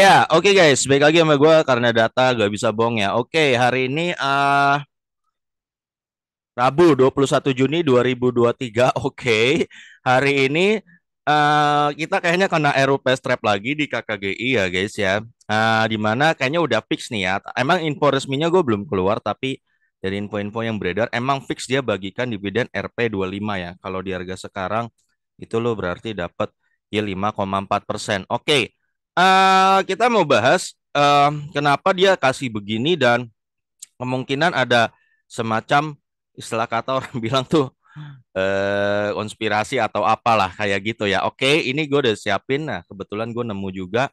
Ya, oke okay guys, baik lagi sama gue karena data gak bisa bohong ya. Oke, okay, hari ini uh, Rabu 21 Juni 2023. Oke, okay. hari ini uh, kita kayaknya kena RUP strap lagi di KKGI ya guys ya. Uh, ah, dimana kayaknya udah fix nih ya. Emang info resminya gue belum keluar tapi dari info-info yang beredar emang fix dia bagikan dividen RP25 ya. Kalau di harga sekarang itu lo berarti dapat ya 5,4 persen. Oke. Okay uh, kita mau bahas uh, kenapa dia kasih begini dan kemungkinan ada semacam istilah kata orang bilang tuh eh konspirasi atau apalah kayak gitu ya. Oke, ini gue udah siapin. Nah, kebetulan gue nemu juga.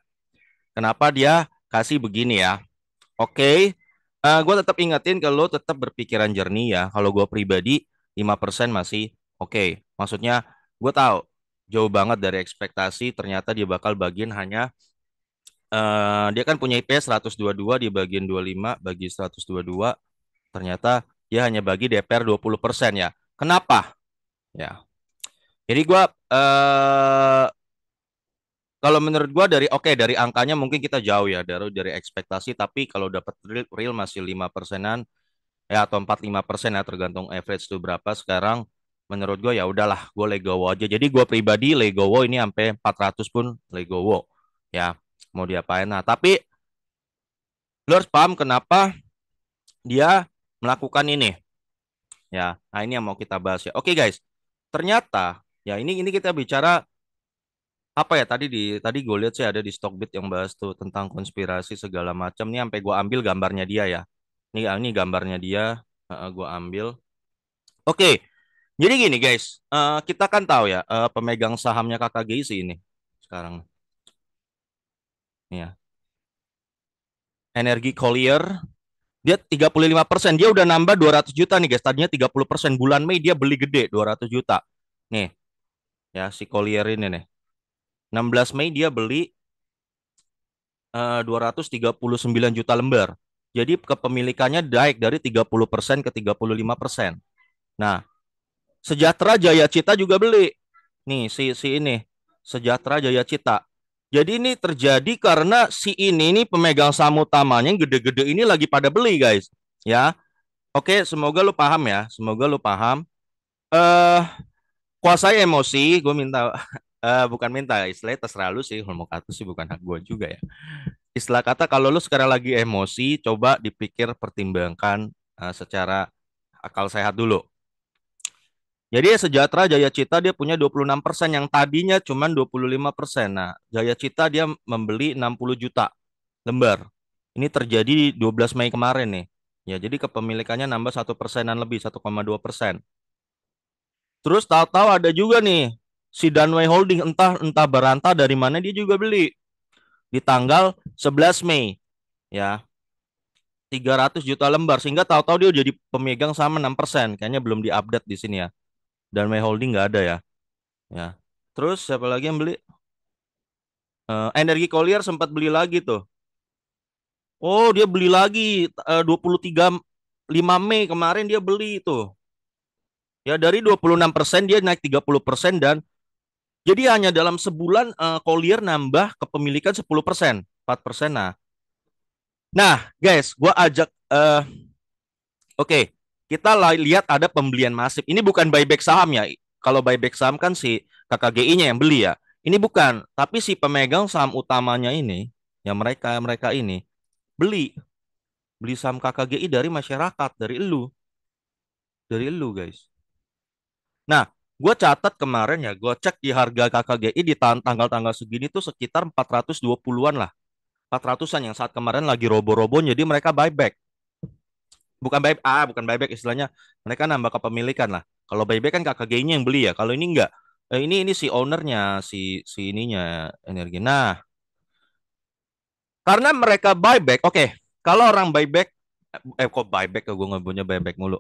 Kenapa dia kasih begini ya? Oke, uh, eh, gue tetap ingetin ke lo tetap berpikiran jernih ya. Kalau gue pribadi 5% masih oke. Okay. Maksudnya gue tahu jauh banget dari ekspektasi ternyata dia bakal bagian hanya uh, dia kan punya IP 122 di bagian 25 bagi 122 ternyata dia hanya bagi DPR 20% ya. Kenapa? Ya. Jadi gua uh, kalau menurut gua dari oke okay, dari angkanya mungkin kita jauh ya dari dari ekspektasi tapi kalau dapat real, real masih 5 persenan ya atau 45 persen ya tergantung average itu berapa sekarang menurut gua ya udahlah gua legowo aja jadi gua pribadi legowo ini sampai 400 pun legowo ya mau diapain. Nah, tapi lu harus paham kenapa dia melakukan ini. Ya, nah ini yang mau kita bahas ya. Oke, guys. Ternyata ya ini ini kita bicara apa ya tadi di tadi gue lihat sih ada di Stockbit yang bahas tuh tentang konspirasi segala macam nih sampai gue ambil gambarnya dia ya ini ah, ini gambarnya dia uh, gue ambil oke okay. jadi gini guys uh, kita kan tahu ya uh, pemegang sahamnya KKGI sih ini sekarang ya. Energi Collier dia 35%, dia udah nambah 200 juta nih guys. Tadinya 30% bulan Mei dia beli gede 200 juta. Nih. Ya, si Collier ini nih. 16 Mei dia beli eh, uh, 239 juta lembar. Jadi kepemilikannya naik dari 30% ke 35%. Nah, Sejahtera Jaya Cita juga beli. Nih si si ini. Sejahtera Jaya Cita jadi ini terjadi karena si ini ini pemegang saham utamanya yang gede-gede ini lagi pada beli guys, ya. Oke, semoga lu paham ya. Semoga lu paham. Eh, uh, kuasai emosi. Gue minta, uh, bukan minta. Istilah terserah lu sih. Holmokatus sih bukan hak gue juga ya. Istilah kata kalau lu sekarang lagi emosi, coba dipikir pertimbangkan uh, secara akal sehat dulu. Jadi Sejahtera Jaya Cita dia punya 26% yang tadinya cuma 25%. Nah, Jaya Cita dia membeli 60 juta lembar. Ini terjadi 12 Mei kemarin nih. Ya, jadi kepemilikannya nambah satu persenan lebih, 1,2 persen. Terus tahu-tahu ada juga nih si Danway Holding entah entah berantah dari mana dia juga beli di tanggal 11 Mei ya 300 juta lembar sehingga tahu-tahu dia jadi pemegang sama 6 persen kayaknya belum diupdate di sini ya dan May Holding nggak ada ya. Ya. Terus siapa lagi yang beli? Uh, eh, Energi Collier sempat beli lagi tuh. Oh, dia beli lagi uh, 23 5 Mei kemarin dia beli itu. Ya dari 26% dia naik 30% dan jadi hanya dalam sebulan uh, Collier nambah kepemilikan 10%, 4%. Nah. Nah, guys, gua ajak uh, oke. Okay kita lihat ada pembelian masif. Ini bukan buyback saham ya. Kalau buyback saham kan si KKGI-nya yang beli ya. Ini bukan, tapi si pemegang saham utamanya ini, yang mereka mereka ini beli beli saham KKGI dari masyarakat, dari elu. Dari elu, guys. Nah, gue catat kemarin ya, gue cek di harga KKGI di tanggal-tanggal segini tuh sekitar 420-an lah. 400-an yang saat kemarin lagi robo-robo, jadi mereka buyback bukan buyback ah bukan buyback istilahnya mereka nambah kepemilikan lah kalau buyback kan kakak nya yang beli ya kalau ini enggak eh, ini ini si ownernya si si ininya energi nah karena mereka buyback oke okay, kalau orang buyback eh kok buyback ya? gue nggak punya buyback mulu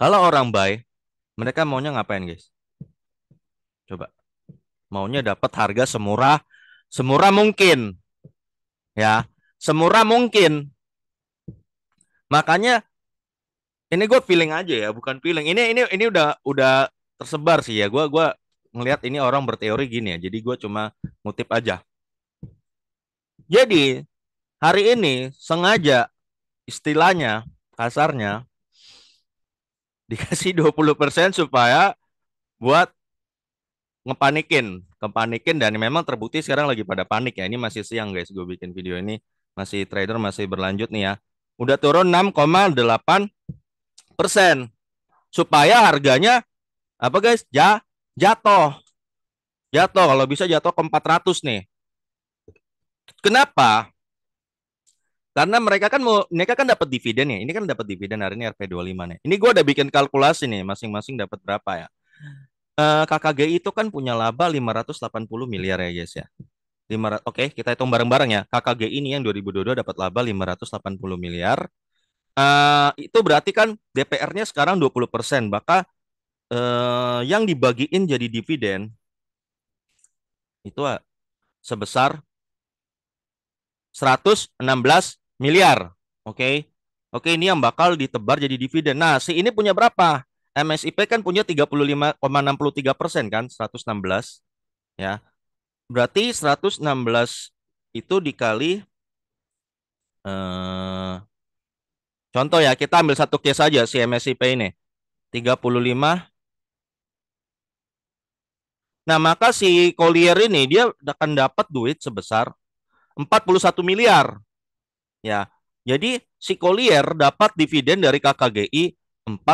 kalau orang buy mereka maunya ngapain guys coba maunya dapat harga semurah semurah mungkin ya semurah mungkin Makanya ini gue feeling aja ya, bukan feeling. Ini ini ini udah udah tersebar sih ya. Gue gua ngelihat ini orang berteori gini ya. Jadi gue cuma ngutip aja. Jadi hari ini sengaja istilahnya kasarnya dikasih 20% supaya buat ngepanikin, kepanikin dan memang terbukti sekarang lagi pada panik ya. Ini masih siang guys, gue bikin video ini masih trader masih berlanjut nih ya udah turun 6,8 persen supaya harganya apa guys ya jatuh jatuh kalau bisa jatuh ke 400 nih kenapa karena mereka kan mau mereka kan dapat dividen ya ini kan dapat dividen hari ini RP25 nih ini gue udah bikin kalkulasi nih masing-masing dapat berapa ya eh, kkgi KKG itu kan punya laba 580 miliar ya guys ya 500 Oke, okay, kita hitung bareng-bareng ya. KKG ini yang 2022 dapat laba 580 miliar. Uh, itu berarti kan DPR-nya sekarang 20%, maka uh, yang dibagiin jadi dividen itu uh, sebesar 116 miliar. Oke. Okay? Oke, okay, ini yang bakal ditebar jadi dividen. Nah, si ini punya berapa? MSIP kan punya 35,63 persen kan, 116. Ya, Berarti 116 itu dikali eh, contoh ya, kita ambil satu case saja si MSCP ini. 35 Nah, maka si Collier ini dia akan dapat duit sebesar 41 miliar. Ya. Jadi si Collier dapat dividen dari KKGI 41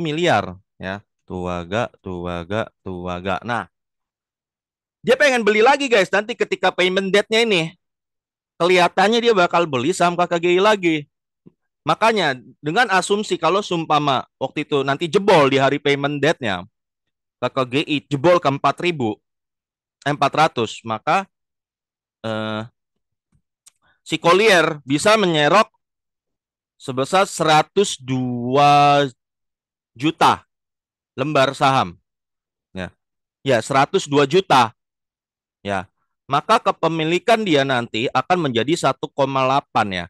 miliar, ya. Tuaga, tuaga, tuaga. Nah, dia pengen beli lagi guys nanti ketika payment date-nya ini. Kelihatannya dia bakal beli saham KKGI lagi. Makanya dengan asumsi kalau sumpama waktu itu nanti jebol di hari payment date-nya KKGI jebol ke 4000 400 maka eh, si Collier bisa menyerok sebesar 102 juta lembar saham. Ya. Ya, 102 juta ya maka kepemilikan dia nanti akan menjadi 1,8 ya.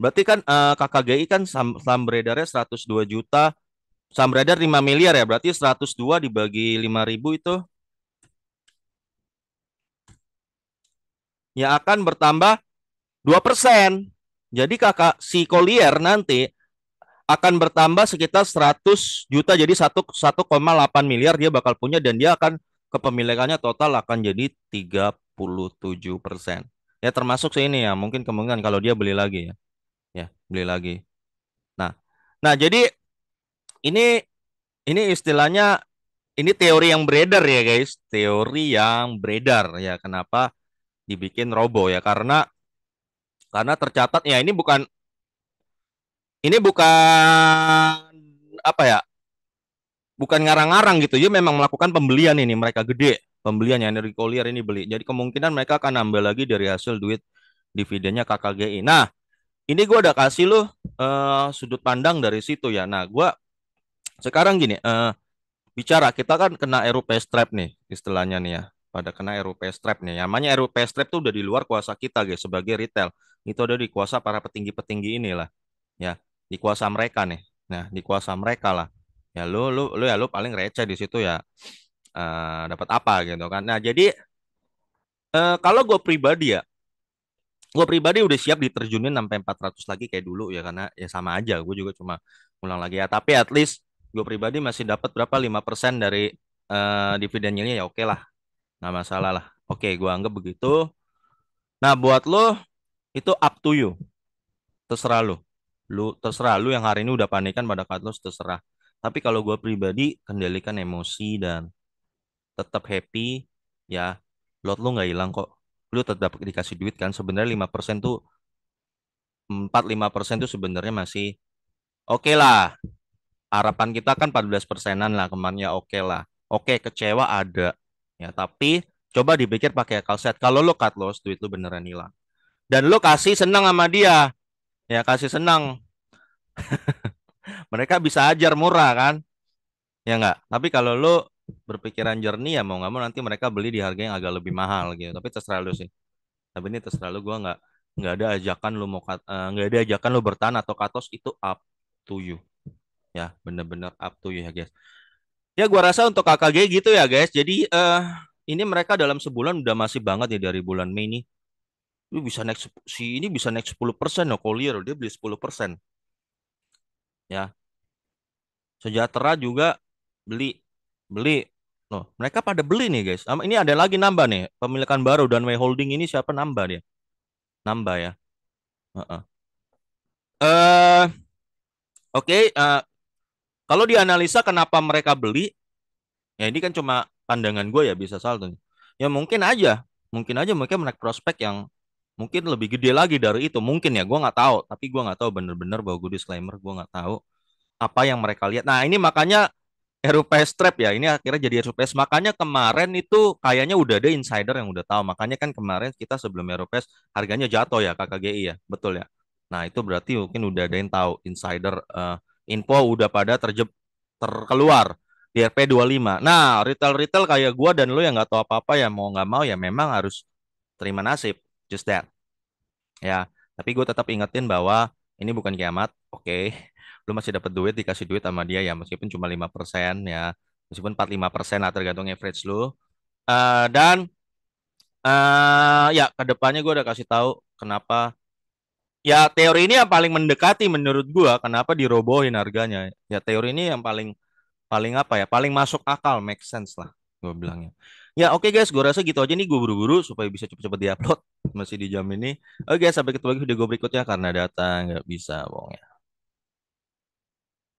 Berarti kan eh, KKGI kan saham, saham beredarnya 102 juta, saham beredar 5 miliar ya. Berarti 102 dibagi 5 ribu itu ya akan bertambah 2%. Jadi kakak si Collier nanti akan bertambah sekitar 100 juta jadi 1,8 miliar dia bakal punya dan dia akan kepemilikannya total akan jadi 37 persen. Ya termasuk ini ya, mungkin kemungkinan kalau dia beli lagi ya, ya beli lagi. Nah, nah jadi ini ini istilahnya ini teori yang beredar ya guys, teori yang beredar ya. Kenapa dibikin robo ya? Karena karena tercatat ya ini bukan ini bukan apa ya bukan ngarang-ngarang gitu ya memang melakukan pembelian ini mereka gede pembelian yang dari Collier ini beli jadi kemungkinan mereka akan nambah lagi dari hasil duit dividennya KKGI nah ini gue udah kasih lo uh, eh, sudut pandang dari situ ya nah gue sekarang gini uh, bicara kita kan kena RUP strap nih istilahnya nih ya pada kena RUP strap nih. Namanya RUP strap tuh udah di luar kuasa kita guys sebagai retail. Itu udah di kuasa para petinggi-petinggi inilah. Ya, di kuasa mereka nih. Nah, di kuasa mereka lah ya lu lu lu ya lu paling receh di situ ya uh, eh, dapat apa gitu kan nah jadi uh, kalau gue pribadi ya gue pribadi udah siap diterjunin sampai 400 lagi kayak dulu ya karena ya sama aja gue juga cuma ulang lagi ya tapi at least gue pribadi masih dapat berapa 5% dari uh, eh, dividennya ya oke okay lah nggak masalah lah oke okay, gue anggap begitu nah buat lo itu up to you terserah lo lu terserah lu yang hari ini udah panikan pada saat terserah tapi kalau gue pribadi kendalikan emosi dan tetap happy ya lot lu nggak hilang kok. Lu tetap dikasih duit kan sebenarnya lima persen tuh empat lima persen tuh sebenarnya masih oke okay lah. Harapan kita kan empat belas persenan lah kemarin ya oke okay lah. Oke okay, kecewa ada ya tapi coba dipikir pakai akal sehat. Kalau lo cut loss duit lu beneran hilang. Dan lo kasih senang sama dia. Ya kasih senang. mereka bisa ajar murah kan ya nggak tapi kalau lo berpikiran jernih ya mau nggak mau nanti mereka beli di harga yang agak lebih mahal gitu tapi terserah lu sih tapi ini terserah lu gue nggak nggak ada ajakan lo mau eh, nggak uh, ada ajakan lo bertahan atau katos itu up to you ya bener-bener up to you ya guys ya gue rasa untuk KKG gitu ya guys jadi uh, ini mereka dalam sebulan udah masih banget ya dari bulan Mei ini. lu bisa naik si ini bisa naik 10% persen no, loh dia beli 10% ya Sejahtera juga beli beli loh mereka pada beli nih guys ini ada lagi nambah nih pemilikan baru dan Way Holding ini siapa nambah dia nambah ya uh -uh. uh, oke okay, uh, eh, kalau dianalisa kenapa mereka beli ya ini kan cuma pandangan gue ya bisa salah tuh ya mungkin aja mungkin aja mereka menaik prospek yang mungkin lebih gede lagi dari itu mungkin ya gue nggak tahu tapi gue nggak tahu bener-bener bahwa gue disclaimer gue nggak tahu apa yang mereka lihat. Nah, ini makanya RUPS trap ya. Ini akhirnya jadi RUPS. Makanya kemarin itu kayaknya udah ada insider yang udah tahu. Makanya kan kemarin kita sebelum RUPS harganya jatuh ya KKGI ya. Betul ya. Nah, itu berarti mungkin udah ada yang tahu insider uh, info udah pada terjeb terkeluar di RP25. Nah, retail-retail kayak gua dan lo yang nggak tahu apa-apa ya mau nggak mau ya memang harus terima nasib. Just that. Ya, tapi gue tetap ingetin bahwa ini bukan kiamat, oke. Okay. Lu masih dapat duit dikasih duit sama dia ya meskipun cuma 5% ya. Meskipun 45% lah tergantung average lu. Uh, dan uh, ya kedepannya gue udah kasih tahu kenapa ya teori ini yang paling mendekati menurut gue kenapa dirobohin harganya. Ya teori ini yang paling paling apa ya? Paling masuk akal, make sense lah gue bilangnya. Ya oke okay guys, gue rasa gitu aja nih gue buru-buru supaya bisa cepet-cepet diupload masih di jam ini. Oke okay, sampai ketemu lagi video gue berikutnya karena data nggak bisa wong ya.